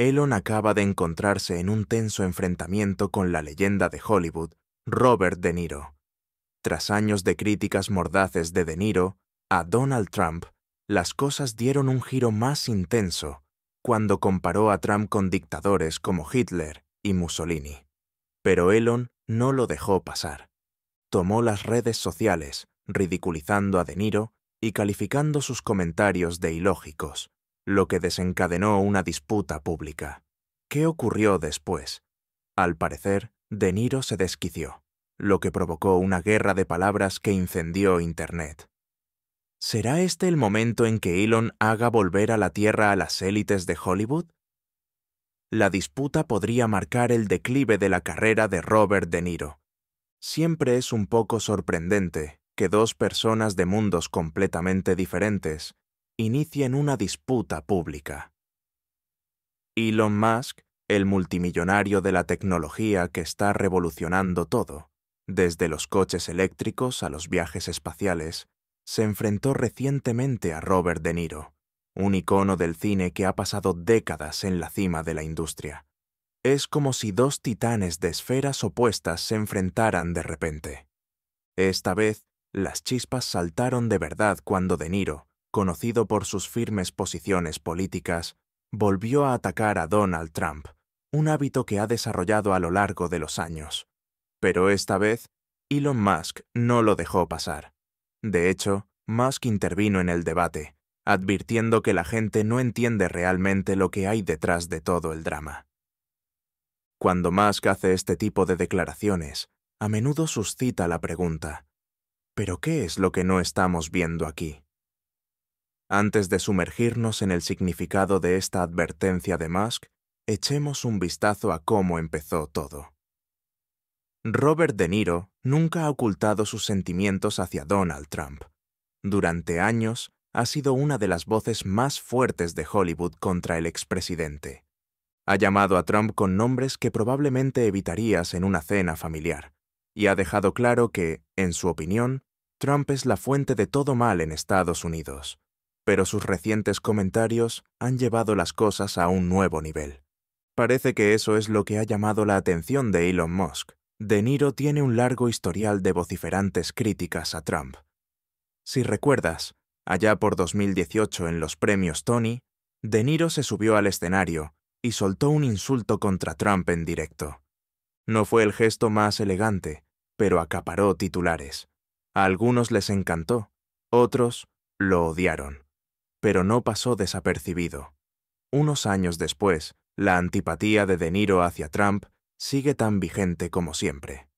Elon acaba de encontrarse en un tenso enfrentamiento con la leyenda de Hollywood, Robert De Niro. Tras años de críticas mordaces de De Niro a Donald Trump, las cosas dieron un giro más intenso cuando comparó a Trump con dictadores como Hitler y Mussolini. Pero Elon no lo dejó pasar. Tomó las redes sociales, ridiculizando a De Niro y calificando sus comentarios de ilógicos, lo que desencadenó una disputa pública. ¿Qué ocurrió después? Al parecer, De Niro se desquició, lo que provocó una guerra de palabras que incendió Internet. ¿Será este el momento en que Elon haga volver a la Tierra a las élites de Hollywood? La disputa podría marcar el declive de la carrera de Robert De Niro. Siempre es un poco sorprendente que dos personas de mundos completamente diferentes inician una disputa pública. Elon Musk, el multimillonario de la tecnología que está revolucionando todo, desde los coches eléctricos a los viajes espaciales, se enfrentó recientemente a Robert De Niro, un icono del cine que ha pasado décadas en la cima de la industria. Es como si dos titanes de esferas opuestas se enfrentaran de repente. Esta vez, las chispas saltaron de verdad cuando De Niro, conocido por sus firmes posiciones políticas, volvió a atacar a Donald Trump, un hábito que ha desarrollado a lo largo de los años. Pero esta vez, Elon Musk no lo dejó pasar. De hecho, Musk intervino en el debate, advirtiendo que la gente no entiende realmente lo que hay detrás de todo el drama. Cuando Musk hace este tipo de declaraciones, a menudo suscita la pregunta, ¿pero qué es lo que no estamos viendo aquí? Antes de sumergirnos en el significado de esta advertencia de Musk, echemos un vistazo a cómo empezó todo. Robert De Niro nunca ha ocultado sus sentimientos hacia Donald Trump. Durante años ha sido una de las voces más fuertes de Hollywood contra el expresidente. Ha llamado a Trump con nombres que probablemente evitarías en una cena familiar, y ha dejado claro que, en su opinión, Trump es la fuente de todo mal en Estados Unidos pero sus recientes comentarios han llevado las cosas a un nuevo nivel. Parece que eso es lo que ha llamado la atención de Elon Musk. De Niro tiene un largo historial de vociferantes críticas a Trump. Si recuerdas, allá por 2018 en los premios Tony, De Niro se subió al escenario y soltó un insulto contra Trump en directo. No fue el gesto más elegante, pero acaparó titulares. A algunos les encantó, otros lo odiaron pero no pasó desapercibido. Unos años después, la antipatía de De Niro hacia Trump sigue tan vigente como siempre.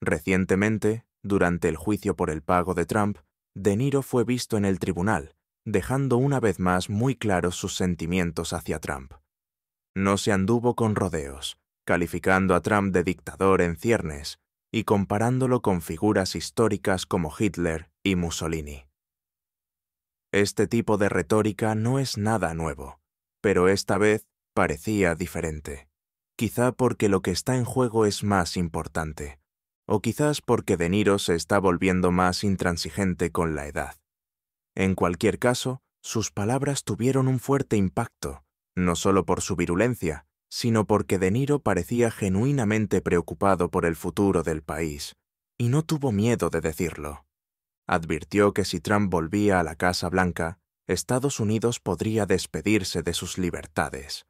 Recientemente, durante el juicio por el pago de Trump, De Niro fue visto en el tribunal, dejando una vez más muy claros sus sentimientos hacia Trump. No se anduvo con rodeos, calificando a Trump de dictador en ciernes y comparándolo con figuras históricas como Hitler y Mussolini. Este tipo de retórica no es nada nuevo, pero esta vez parecía diferente. Quizá porque lo que está en juego es más importante, o quizás porque De Niro se está volviendo más intransigente con la edad. En cualquier caso, sus palabras tuvieron un fuerte impacto, no solo por su virulencia, sino porque De Niro parecía genuinamente preocupado por el futuro del país, y no tuvo miedo de decirlo advirtió que si Trump volvía a la Casa Blanca, Estados Unidos podría despedirse de sus libertades.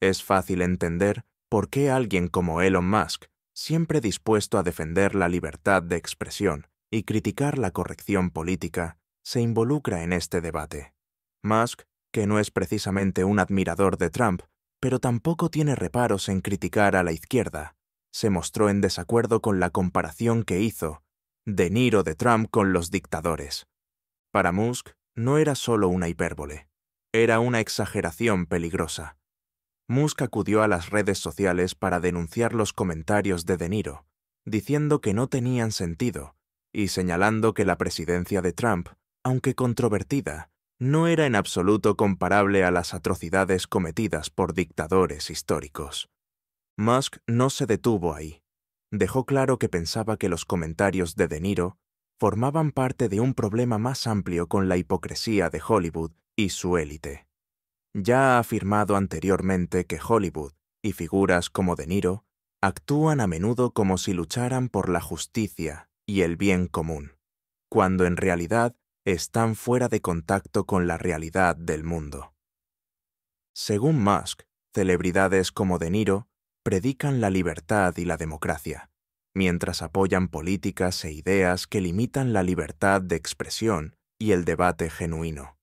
Es fácil entender por qué alguien como Elon Musk, siempre dispuesto a defender la libertad de expresión y criticar la corrección política, se involucra en este debate. Musk, que no es precisamente un admirador de Trump, pero tampoco tiene reparos en criticar a la izquierda, se mostró en desacuerdo con la comparación que hizo de Niro de Trump con los dictadores. Para Musk, no era solo una hipérbole, era una exageración peligrosa. Musk acudió a las redes sociales para denunciar los comentarios de De Niro, diciendo que no tenían sentido y señalando que la presidencia de Trump, aunque controvertida, no era en absoluto comparable a las atrocidades cometidas por dictadores históricos. Musk no se detuvo ahí dejó claro que pensaba que los comentarios de De Niro formaban parte de un problema más amplio con la hipocresía de Hollywood y su élite. Ya ha afirmado anteriormente que Hollywood y figuras como De Niro actúan a menudo como si lucharan por la justicia y el bien común, cuando en realidad están fuera de contacto con la realidad del mundo. Según Musk, celebridades como De Niro predican la libertad y la democracia, mientras apoyan políticas e ideas que limitan la libertad de expresión y el debate genuino.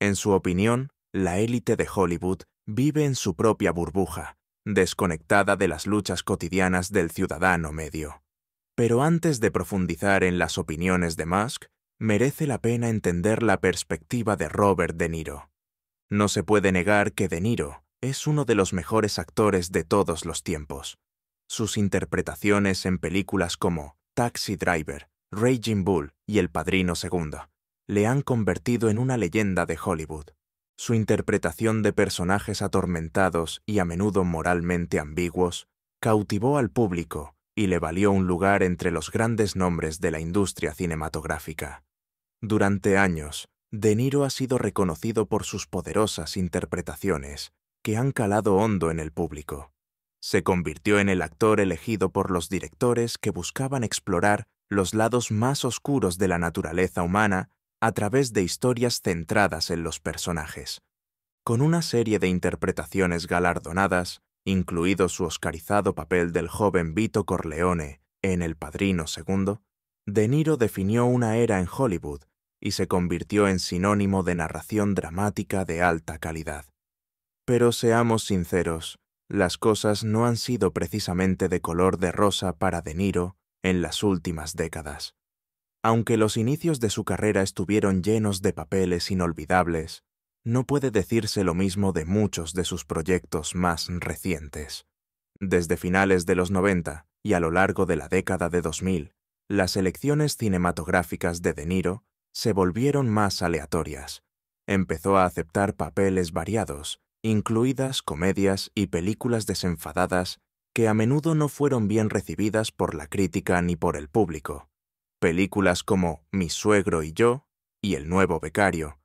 En su opinión, la élite de Hollywood vive en su propia burbuja, desconectada de las luchas cotidianas del ciudadano medio. Pero antes de profundizar en las opiniones de Musk, merece la pena entender la perspectiva de Robert De Niro. No se puede negar que De Niro es uno de los mejores actores de todos los tiempos. Sus interpretaciones en películas como Taxi Driver, Raging Bull y El Padrino II le han convertido en una leyenda de Hollywood. Su interpretación de personajes atormentados y a menudo moralmente ambiguos cautivó al público y le valió un lugar entre los grandes nombres de la industria cinematográfica. Durante años, De Niro ha sido reconocido por sus poderosas interpretaciones que han calado hondo en el público. Se convirtió en el actor elegido por los directores que buscaban explorar los lados más oscuros de la naturaleza humana a través de historias centradas en los personajes. Con una serie de interpretaciones galardonadas, incluido su oscarizado papel del joven Vito Corleone en El Padrino II, De Niro definió una era en Hollywood y se convirtió en sinónimo de narración dramática de alta calidad. Pero seamos sinceros, las cosas no han sido precisamente de color de rosa para De Niro en las últimas décadas. Aunque los inicios de su carrera estuvieron llenos de papeles inolvidables, no puede decirse lo mismo de muchos de sus proyectos más recientes. Desde finales de los 90 y a lo largo de la década de 2000, las elecciones cinematográficas de De Niro se volvieron más aleatorias. Empezó a aceptar papeles variados incluidas comedias y películas desenfadadas que a menudo no fueron bien recibidas por la crítica ni por el público. Películas como Mi suegro y yo y El nuevo becario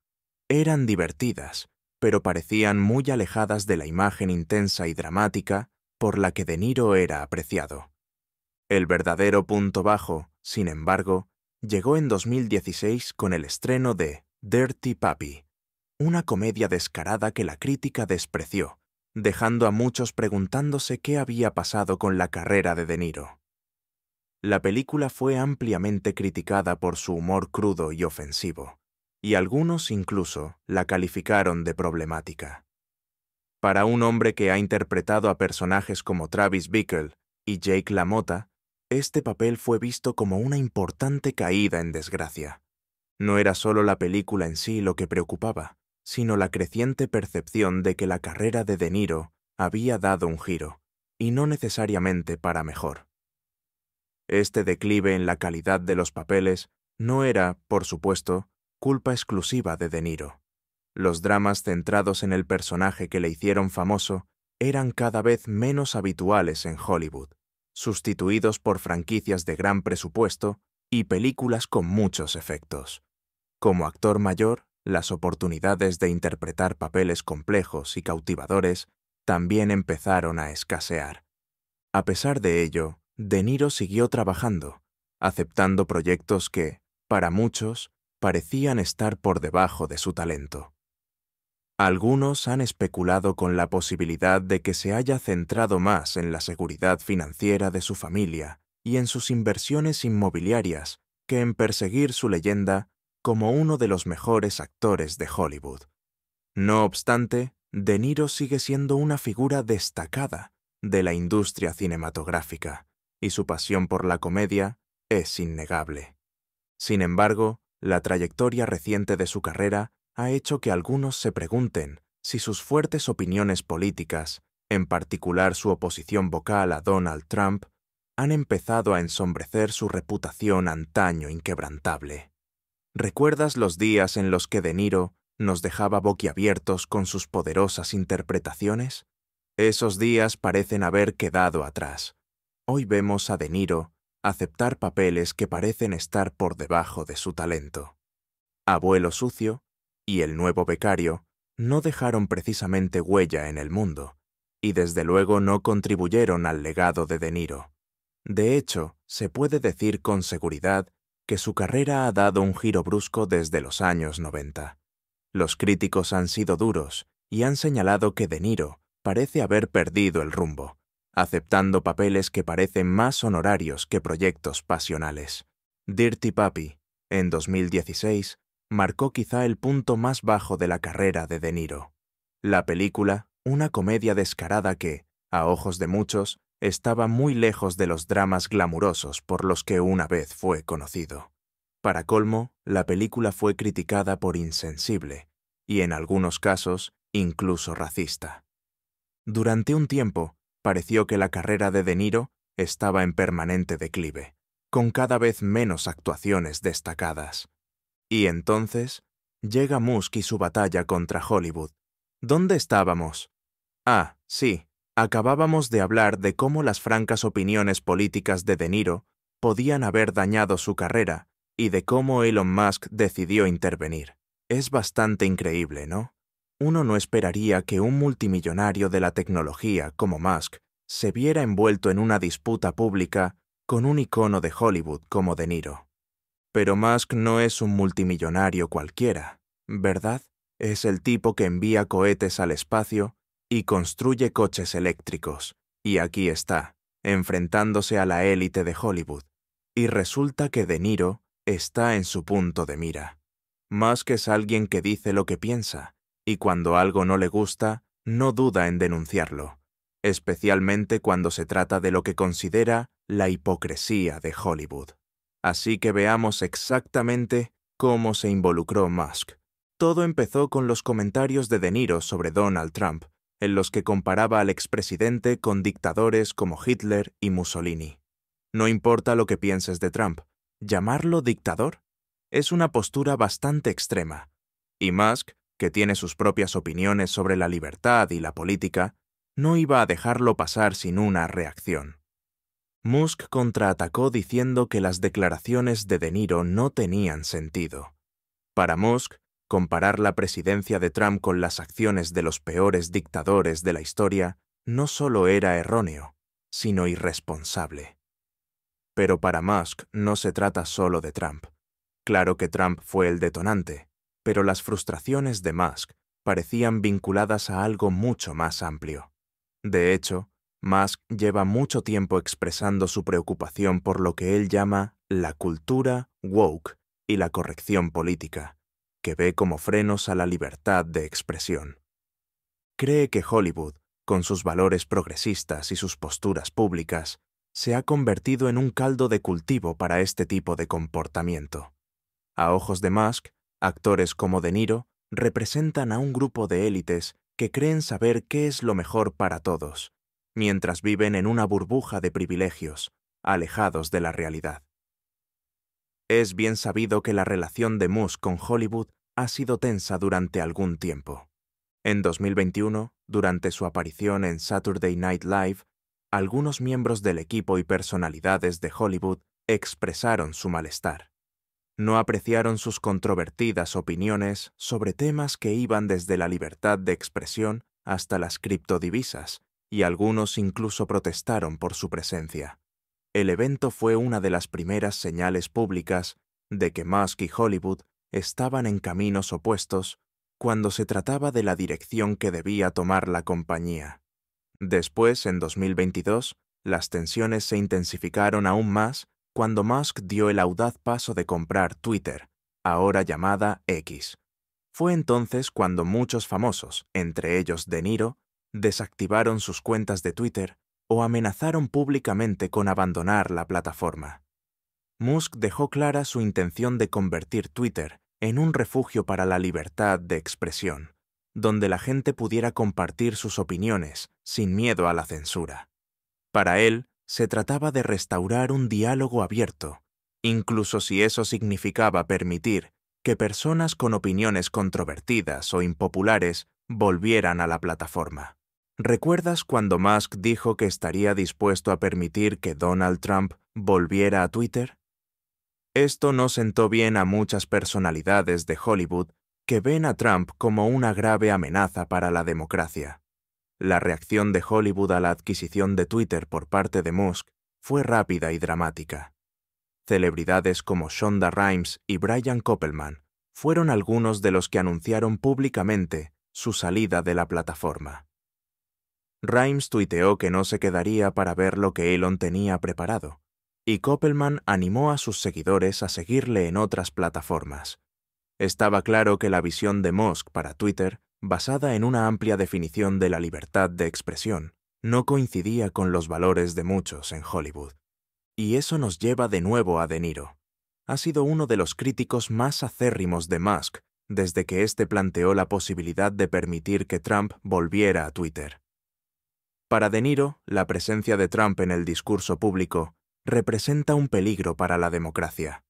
eran divertidas, pero parecían muy alejadas de la imagen intensa y dramática por la que De Niro era apreciado. El verdadero punto bajo, sin embargo, llegó en 2016 con el estreno de Dirty Papi, una comedia descarada que la crítica despreció, dejando a muchos preguntándose qué había pasado con la carrera de De Niro. La película fue ampliamente criticada por su humor crudo y ofensivo, y algunos incluso la calificaron de problemática. Para un hombre que ha interpretado a personajes como Travis Bickle y Jake LaMotta, este papel fue visto como una importante caída en desgracia. No era solo la película en sí lo que preocupaba, sino la creciente percepción de que la carrera de De Niro había dado un giro, y no necesariamente para mejor. Este declive en la calidad de los papeles no era, por supuesto, culpa exclusiva de De Niro. Los dramas centrados en el personaje que le hicieron famoso eran cada vez menos habituales en Hollywood, sustituidos por franquicias de gran presupuesto y películas con muchos efectos. Como actor mayor, las oportunidades de interpretar papeles complejos y cautivadores también empezaron a escasear. A pesar de ello, De Niro siguió trabajando, aceptando proyectos que, para muchos, parecían estar por debajo de su talento. Algunos han especulado con la posibilidad de que se haya centrado más en la seguridad financiera de su familia y en sus inversiones inmobiliarias que en perseguir su leyenda como uno de los mejores actores de Hollywood. No obstante, De Niro sigue siendo una figura destacada de la industria cinematográfica, y su pasión por la comedia es innegable. Sin embargo, la trayectoria reciente de su carrera ha hecho que algunos se pregunten si sus fuertes opiniones políticas, en particular su oposición vocal a Donald Trump, han empezado a ensombrecer su reputación antaño inquebrantable. ¿Recuerdas los días en los que De Niro nos dejaba boquiabiertos con sus poderosas interpretaciones? Esos días parecen haber quedado atrás. Hoy vemos a De Niro aceptar papeles que parecen estar por debajo de su talento. Abuelo Sucio y el nuevo becario no dejaron precisamente huella en el mundo, y desde luego no contribuyeron al legado de De Niro. De hecho, se puede decir con seguridad que su carrera ha dado un giro brusco desde los años 90. Los críticos han sido duros y han señalado que De Niro parece haber perdido el rumbo, aceptando papeles que parecen más honorarios que proyectos pasionales. Dirty Papi, en 2016, marcó quizá el punto más bajo de la carrera de De Niro. La película, una comedia descarada que, a ojos de muchos, estaba muy lejos de los dramas glamurosos por los que una vez fue conocido. Para colmo, la película fue criticada por insensible y en algunos casos incluso racista. Durante un tiempo, pareció que la carrera de De Niro estaba en permanente declive, con cada vez menos actuaciones destacadas. Y entonces, llega Musk y su batalla contra Hollywood. ¿Dónde estábamos? Ah, sí, Acabábamos de hablar de cómo las francas opiniones políticas de De Niro podían haber dañado su carrera y de cómo Elon Musk decidió intervenir. Es bastante increíble, ¿no? Uno no esperaría que un multimillonario de la tecnología como Musk se viera envuelto en una disputa pública con un icono de Hollywood como De Niro. Pero Musk no es un multimillonario cualquiera, ¿verdad? Es el tipo que envía cohetes al espacio y construye coches eléctricos. Y aquí está, enfrentándose a la élite de Hollywood. Y resulta que De Niro está en su punto de mira. Musk es alguien que dice lo que piensa, y cuando algo no le gusta, no duda en denunciarlo, especialmente cuando se trata de lo que considera la hipocresía de Hollywood. Así que veamos exactamente cómo se involucró Musk. Todo empezó con los comentarios de De Niro sobre Donald Trump, en los que comparaba al expresidente con dictadores como Hitler y Mussolini. No importa lo que pienses de Trump, llamarlo dictador es una postura bastante extrema. Y Musk, que tiene sus propias opiniones sobre la libertad y la política, no iba a dejarlo pasar sin una reacción. Musk contraatacó diciendo que las declaraciones de De Niro no tenían sentido. Para Musk, Comparar la presidencia de Trump con las acciones de los peores dictadores de la historia no solo era erróneo, sino irresponsable. Pero para Musk no se trata solo de Trump. Claro que Trump fue el detonante, pero las frustraciones de Musk parecían vinculadas a algo mucho más amplio. De hecho, Musk lleva mucho tiempo expresando su preocupación por lo que él llama la cultura woke y la corrección política, que ve como frenos a la libertad de expresión. Cree que Hollywood, con sus valores progresistas y sus posturas públicas, se ha convertido en un caldo de cultivo para este tipo de comportamiento. A ojos de Musk, actores como De Niro representan a un grupo de élites que creen saber qué es lo mejor para todos, mientras viven en una burbuja de privilegios, alejados de la realidad. Es bien sabido que la relación de Moose con Hollywood ha sido tensa durante algún tiempo. En 2021, durante su aparición en Saturday Night Live, algunos miembros del equipo y personalidades de Hollywood expresaron su malestar. No apreciaron sus controvertidas opiniones sobre temas que iban desde la libertad de expresión hasta las criptodivisas, y algunos incluso protestaron por su presencia. El evento fue una de las primeras señales públicas de que Musk y Hollywood estaban en caminos opuestos cuando se trataba de la dirección que debía tomar la compañía. Después, en 2022, las tensiones se intensificaron aún más cuando Musk dio el audaz paso de comprar Twitter, ahora llamada X. Fue entonces cuando muchos famosos, entre ellos De Niro, desactivaron sus cuentas de Twitter o amenazaron públicamente con abandonar la plataforma. Musk dejó clara su intención de convertir Twitter en un refugio para la libertad de expresión, donde la gente pudiera compartir sus opiniones sin miedo a la censura. Para él, se trataba de restaurar un diálogo abierto, incluso si eso significaba permitir que personas con opiniones controvertidas o impopulares volvieran a la plataforma. ¿Recuerdas cuando Musk dijo que estaría dispuesto a permitir que Donald Trump volviera a Twitter? Esto no sentó bien a muchas personalidades de Hollywood que ven a Trump como una grave amenaza para la democracia. La reacción de Hollywood a la adquisición de Twitter por parte de Musk fue rápida y dramática. Celebridades como Shonda Rhimes y Brian Koppelman fueron algunos de los que anunciaron públicamente su salida de la plataforma. Rimes tuiteó que no se quedaría para ver lo que Elon tenía preparado, y Koppelman animó a sus seguidores a seguirle en otras plataformas. Estaba claro que la visión de Musk para Twitter, basada en una amplia definición de la libertad de expresión, no coincidía con los valores de muchos en Hollywood. Y eso nos lleva de nuevo a De Niro. Ha sido uno de los críticos más acérrimos de Musk desde que éste planteó la posibilidad de permitir que Trump volviera a Twitter. Para De Niro, la presencia de Trump en el discurso público representa un peligro para la democracia.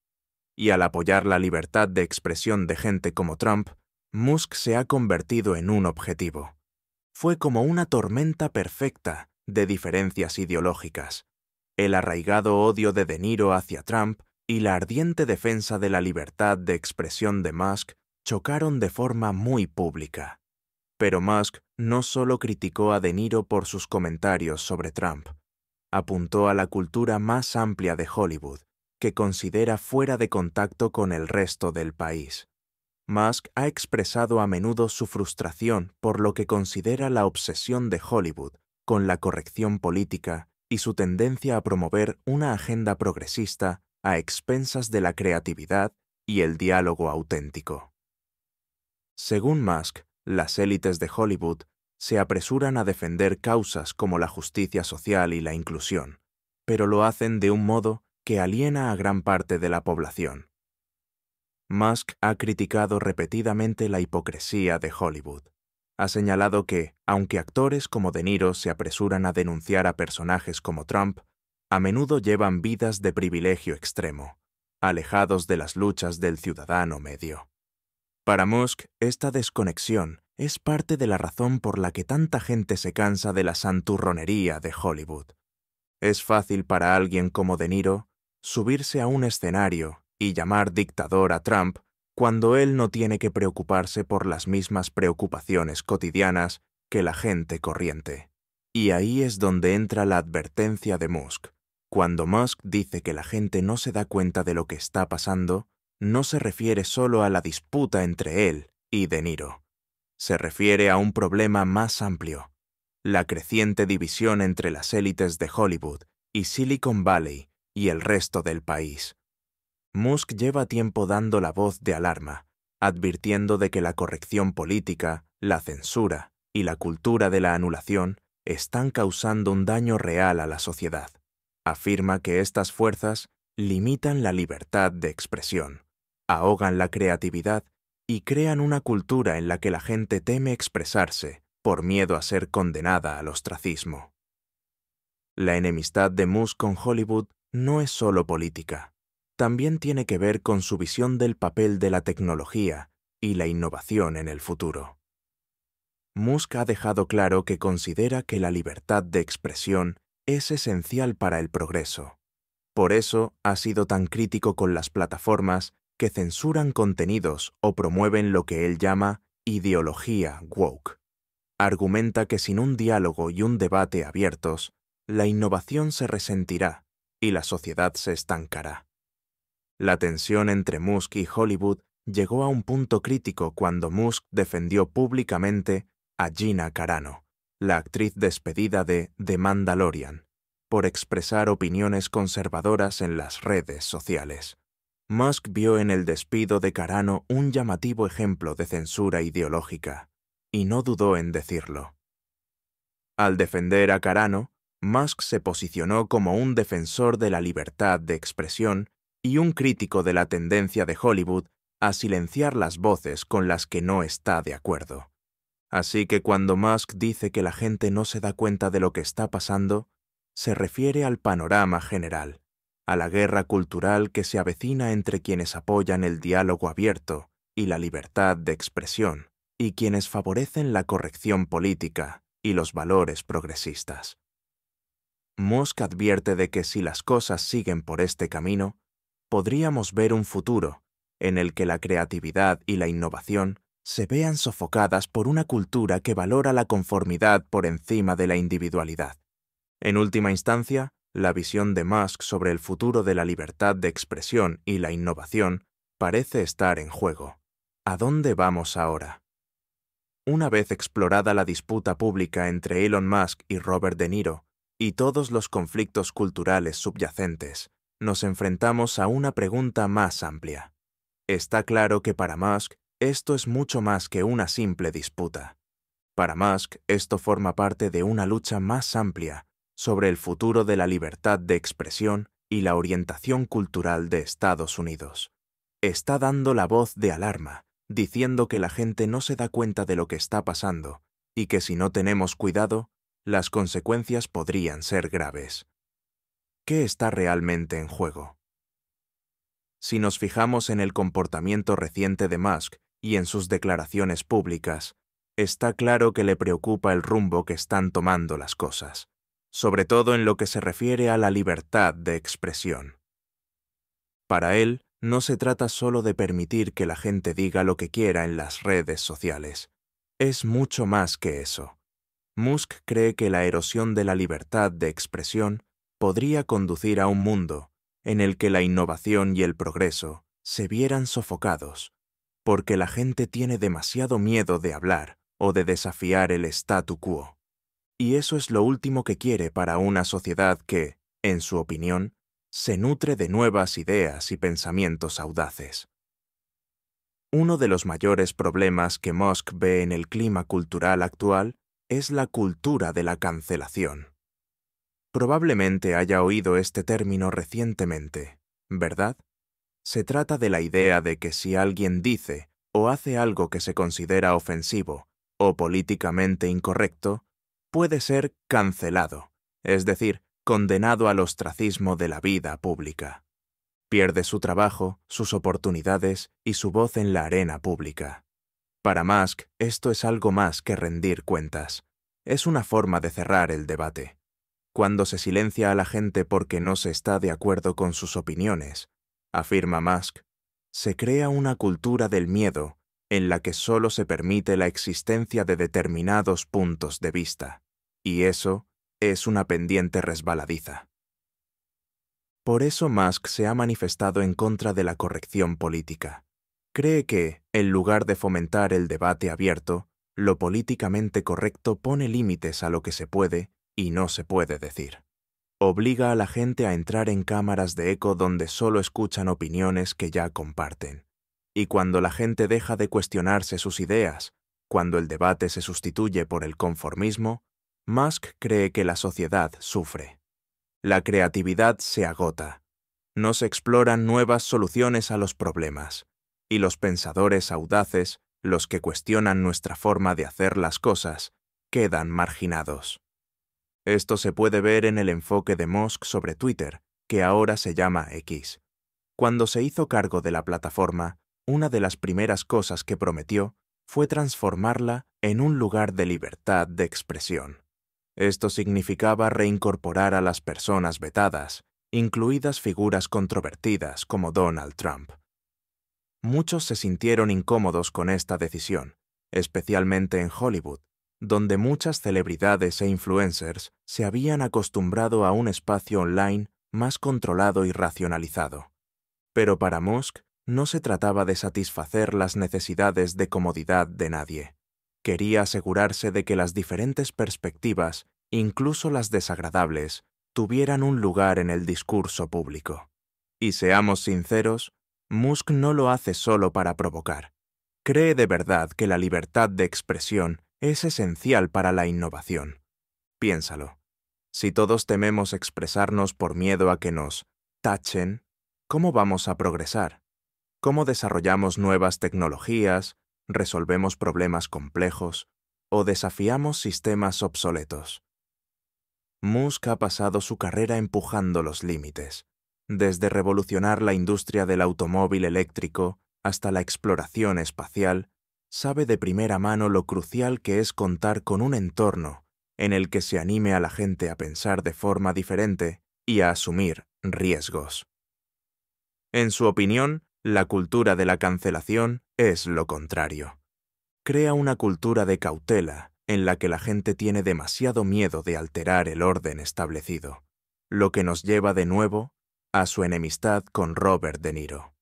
Y al apoyar la libertad de expresión de gente como Trump, Musk se ha convertido en un objetivo. Fue como una tormenta perfecta de diferencias ideológicas. El arraigado odio de De Niro hacia Trump y la ardiente defensa de la libertad de expresión de Musk chocaron de forma muy pública. Pero Musk no solo criticó a De Niro por sus comentarios sobre Trump, apuntó a la cultura más amplia de Hollywood, que considera fuera de contacto con el resto del país. Musk ha expresado a menudo su frustración por lo que considera la obsesión de Hollywood con la corrección política y su tendencia a promover una agenda progresista a expensas de la creatividad y el diálogo auténtico. Según Musk, las élites de Hollywood se apresuran a defender causas como la justicia social y la inclusión, pero lo hacen de un modo que aliena a gran parte de la población. Musk ha criticado repetidamente la hipocresía de Hollywood. Ha señalado que, aunque actores como De Niro se apresuran a denunciar a personajes como Trump, a menudo llevan vidas de privilegio extremo, alejados de las luchas del ciudadano medio. Para Musk, esta desconexión es parte de la razón por la que tanta gente se cansa de la santurronería de Hollywood. Es fácil para alguien como De Niro subirse a un escenario y llamar dictador a Trump cuando él no tiene que preocuparse por las mismas preocupaciones cotidianas que la gente corriente. Y ahí es donde entra la advertencia de Musk. Cuando Musk dice que la gente no se da cuenta de lo que está pasando, no se refiere solo a la disputa entre él y De Niro. Se refiere a un problema más amplio, la creciente división entre las élites de Hollywood y Silicon Valley y el resto del país. Musk lleva tiempo dando la voz de alarma, advirtiendo de que la corrección política, la censura y la cultura de la anulación están causando un daño real a la sociedad. Afirma que estas fuerzas limitan la libertad de expresión, ahogan la creatividad y crean una cultura en la que la gente teme expresarse por miedo a ser condenada al ostracismo. La enemistad de Musk con Hollywood no es solo política, también tiene que ver con su visión del papel de la tecnología y la innovación en el futuro. Musk ha dejado claro que considera que la libertad de expresión es esencial para el progreso. Por eso ha sido tan crítico con las plataformas que censuran contenidos o promueven lo que él llama ideología woke. Argumenta que sin un diálogo y un debate abiertos, la innovación se resentirá y la sociedad se estancará. La tensión entre Musk y Hollywood llegó a un punto crítico cuando Musk defendió públicamente a Gina Carano, la actriz despedida de The Mandalorian, por expresar opiniones conservadoras en las redes sociales. Musk vio en el despido de Carano un llamativo ejemplo de censura ideológica, y no dudó en decirlo. Al defender a Carano, Musk se posicionó como un defensor de la libertad de expresión y un crítico de la tendencia de Hollywood a silenciar las voces con las que no está de acuerdo. Así que cuando Musk dice que la gente no se da cuenta de lo que está pasando, se refiere al panorama general a la guerra cultural que se avecina entre quienes apoyan el diálogo abierto y la libertad de expresión y quienes favorecen la corrección política y los valores progresistas. Musk advierte de que si las cosas siguen por este camino, podríamos ver un futuro en el que la creatividad y la innovación se vean sofocadas por una cultura que valora la conformidad por encima de la individualidad. En última instancia, la visión de Musk sobre el futuro de la libertad de expresión y la innovación parece estar en juego. ¿A dónde vamos ahora? Una vez explorada la disputa pública entre Elon Musk y Robert De Niro, y todos los conflictos culturales subyacentes, nos enfrentamos a una pregunta más amplia. Está claro que para Musk, esto es mucho más que una simple disputa. Para Musk, esto forma parte de una lucha más amplia, sobre el futuro de la libertad de expresión y la orientación cultural de Estados Unidos. Está dando la voz de alarma, diciendo que la gente no se da cuenta de lo que está pasando y que si no tenemos cuidado, las consecuencias podrían ser graves. ¿Qué está realmente en juego? Si nos fijamos en el comportamiento reciente de Musk y en sus declaraciones públicas, está claro que le preocupa el rumbo que están tomando las cosas sobre todo en lo que se refiere a la libertad de expresión. Para él, no se trata solo de permitir que la gente diga lo que quiera en las redes sociales. Es mucho más que eso. Musk cree que la erosión de la libertad de expresión podría conducir a un mundo en el que la innovación y el progreso se vieran sofocados, porque la gente tiene demasiado miedo de hablar o de desafiar el statu quo. Y eso es lo último que quiere para una sociedad que, en su opinión, se nutre de nuevas ideas y pensamientos audaces. Uno de los mayores problemas que Musk ve en el clima cultural actual es la cultura de la cancelación. Probablemente haya oído este término recientemente, ¿verdad? Se trata de la idea de que si alguien dice o hace algo que se considera ofensivo o políticamente incorrecto, puede ser cancelado, es decir, condenado al ostracismo de la vida pública. Pierde su trabajo, sus oportunidades y su voz en la arena pública. Para Musk, esto es algo más que rendir cuentas. Es una forma de cerrar el debate. Cuando se silencia a la gente porque no se está de acuerdo con sus opiniones, afirma Musk, se crea una cultura del miedo en la que solo se permite la existencia de determinados puntos de vista. Y eso es una pendiente resbaladiza. Por eso Musk se ha manifestado en contra de la corrección política. Cree que, en lugar de fomentar el debate abierto, lo políticamente correcto pone límites a lo que se puede y no se puede decir. Obliga a la gente a entrar en cámaras de eco donde solo escuchan opiniones que ya comparten. Y cuando la gente deja de cuestionarse sus ideas, cuando el debate se sustituye por el conformismo, Musk cree que la sociedad sufre. La creatividad se agota. No se exploran nuevas soluciones a los problemas. Y los pensadores audaces, los que cuestionan nuestra forma de hacer las cosas, quedan marginados. Esto se puede ver en el enfoque de Musk sobre Twitter, que ahora se llama X. Cuando se hizo cargo de la plataforma, una de las primeras cosas que prometió fue transformarla en un lugar de libertad de expresión. Esto significaba reincorporar a las personas vetadas, incluidas figuras controvertidas como Donald Trump. Muchos se sintieron incómodos con esta decisión, especialmente en Hollywood, donde muchas celebridades e influencers se habían acostumbrado a un espacio online más controlado y racionalizado. Pero para Musk no se trataba de satisfacer las necesidades de comodidad de nadie. Quería asegurarse de que las diferentes perspectivas, incluso las desagradables, tuvieran un lugar en el discurso público. Y seamos sinceros, Musk no lo hace solo para provocar. Cree de verdad que la libertad de expresión es esencial para la innovación. Piénsalo. Si todos tememos expresarnos por miedo a que nos tachen, ¿cómo vamos a progresar? ¿Cómo desarrollamos nuevas tecnologías, resolvemos problemas complejos o desafiamos sistemas obsoletos. Musk ha pasado su carrera empujando los límites, desde revolucionar la industria del automóvil eléctrico hasta la exploración espacial, sabe de primera mano lo crucial que es contar con un entorno en el que se anime a la gente a pensar de forma diferente y a asumir riesgos. En su opinión, la cultura de la cancelación es lo contrario. Crea una cultura de cautela en la que la gente tiene demasiado miedo de alterar el orden establecido, lo que nos lleva de nuevo a su enemistad con Robert De Niro.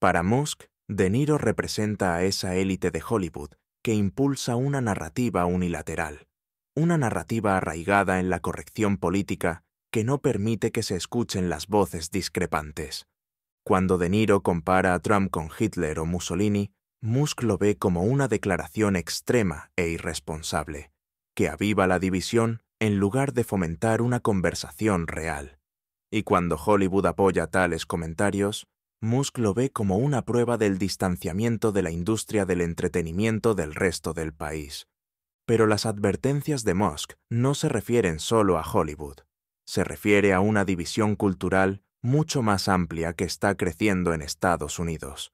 Para Musk, De Niro representa a esa élite de Hollywood que impulsa una narrativa unilateral, una narrativa arraigada en la corrección política que no permite que se escuchen las voces discrepantes. Cuando De Niro compara a Trump con Hitler o Mussolini, Musk lo ve como una declaración extrema e irresponsable, que aviva la división en lugar de fomentar una conversación real. Y cuando Hollywood apoya tales comentarios, Musk lo ve como una prueba del distanciamiento de la industria del entretenimiento del resto del país. Pero las advertencias de Musk no se refieren solo a Hollywood, se refiere a una división cultural mucho más amplia que está creciendo en Estados Unidos.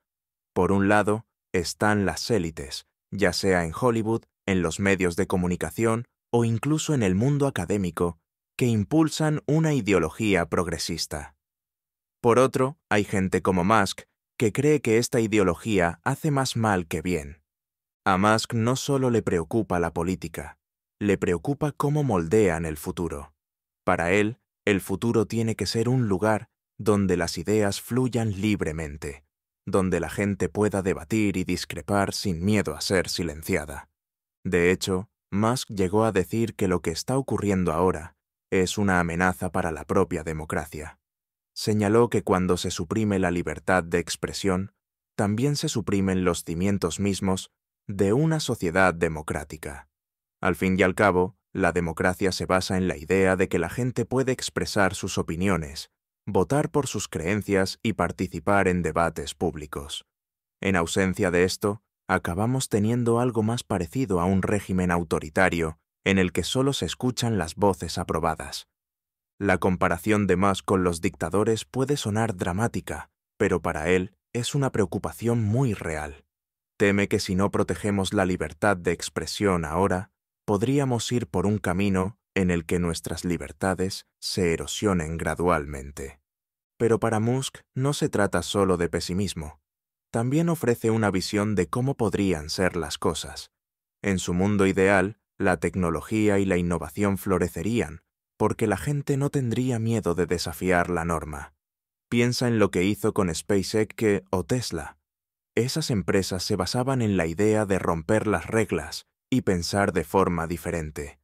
Por un lado, están las élites, ya sea en Hollywood, en los medios de comunicación o incluso en el mundo académico, que impulsan una ideología progresista. Por otro, hay gente como Musk, que cree que esta ideología hace más mal que bien. A Musk no solo le preocupa la política, le preocupa cómo moldean el futuro. Para él, el futuro tiene que ser un lugar donde las ideas fluyan libremente, donde la gente pueda debatir y discrepar sin miedo a ser silenciada. De hecho, Musk llegó a decir que lo que está ocurriendo ahora es una amenaza para la propia democracia. Señaló que cuando se suprime la libertad de expresión, también se suprimen los cimientos mismos de una sociedad democrática. Al fin y al cabo, la democracia se basa en la idea de que la gente puede expresar sus opiniones, votar por sus creencias y participar en debates públicos. En ausencia de esto, acabamos teniendo algo más parecido a un régimen autoritario en el que solo se escuchan las voces aprobadas. La comparación de más con los dictadores puede sonar dramática, pero para él es una preocupación muy real. Teme que si no protegemos la libertad de expresión ahora, podríamos ir por un camino en el que nuestras libertades se erosionen gradualmente. Pero para Musk no se trata solo de pesimismo. También ofrece una visión de cómo podrían ser las cosas. En su mundo ideal, la tecnología y la innovación florecerían, porque la gente no tendría miedo de desafiar la norma. Piensa en lo que hizo con SpaceX o Tesla. Esas empresas se basaban en la idea de romper las reglas y pensar de forma diferente.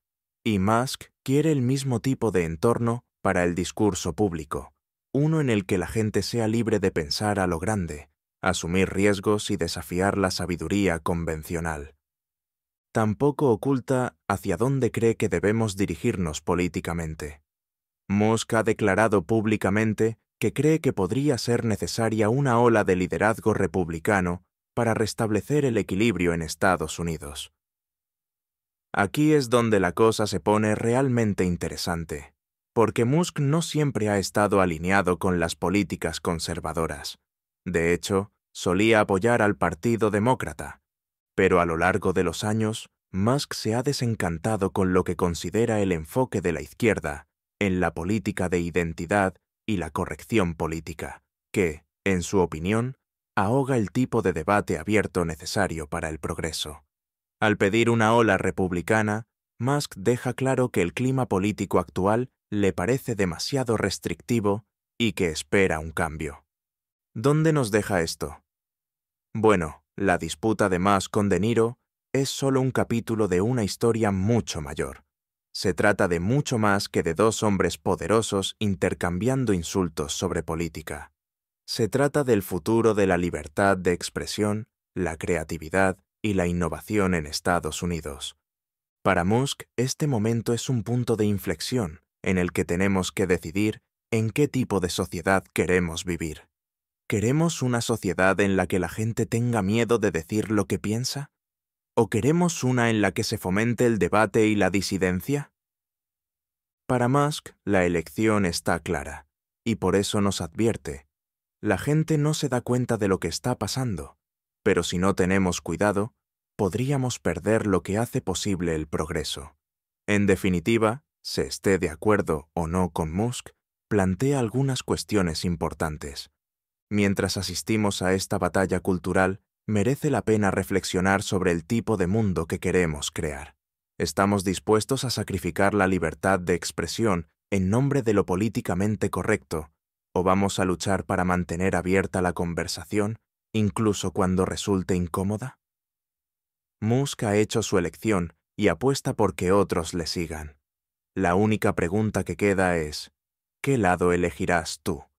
Y Musk quiere el mismo tipo de entorno para el discurso público uno en el que la gente sea libre de pensar a lo grande, asumir riesgos y desafiar la sabiduría convencional. Tampoco oculta hacia dónde cree que debemos dirigirnos políticamente. Musk ha declarado públicamente que cree que podría ser necesaria una ola de liderazgo republicano para restablecer el equilibrio en Estados Unidos. Aquí es donde la cosa se pone realmente interesante porque Musk no siempre ha estado alineado con las políticas conservadoras. De hecho, solía apoyar al Partido Demócrata, pero a lo largo de los años, Musk se ha desencantado con lo que considera el enfoque de la izquierda en la política de identidad y la corrección política, que, en su opinión, ahoga el tipo de debate abierto necesario para el progreso. Al pedir una ola republicana, Musk deja claro que el clima político actual le parece demasiado restrictivo y que espera un cambio. ¿Dónde nos deja esto? Bueno, la disputa de Musk con De Niro es solo un capítulo de una historia mucho mayor. Se trata de mucho más que de dos hombres poderosos intercambiando insultos sobre política. Se trata del futuro de la libertad de expresión, la creatividad y la innovación en Estados Unidos para Musk, este momento es un punto de inflexión en el que tenemos que decidir en qué tipo de sociedad queremos vivir. ¿Queremos una sociedad en la que la gente tenga miedo de decir lo que piensa? ¿O queremos una en la que se fomente el debate y la disidencia? Para Musk, la elección está clara, y por eso nos advierte. La gente no se da cuenta de lo que está pasando, pero si no tenemos cuidado, podríamos perder lo que hace posible el progreso. En definitiva, se esté de acuerdo o no con Musk, plantea algunas cuestiones importantes. Mientras asistimos a esta batalla cultural, merece la pena reflexionar sobre el tipo de mundo que queremos crear. ¿Estamos dispuestos a sacrificar la libertad de expresión en nombre de lo políticamente correcto? ¿O vamos a luchar para mantener abierta la conversación, incluso cuando resulte incómoda? Musk ha hecho su elección y apuesta por que otros le sigan. La única pregunta que queda es, ¿qué lado elegirás tú?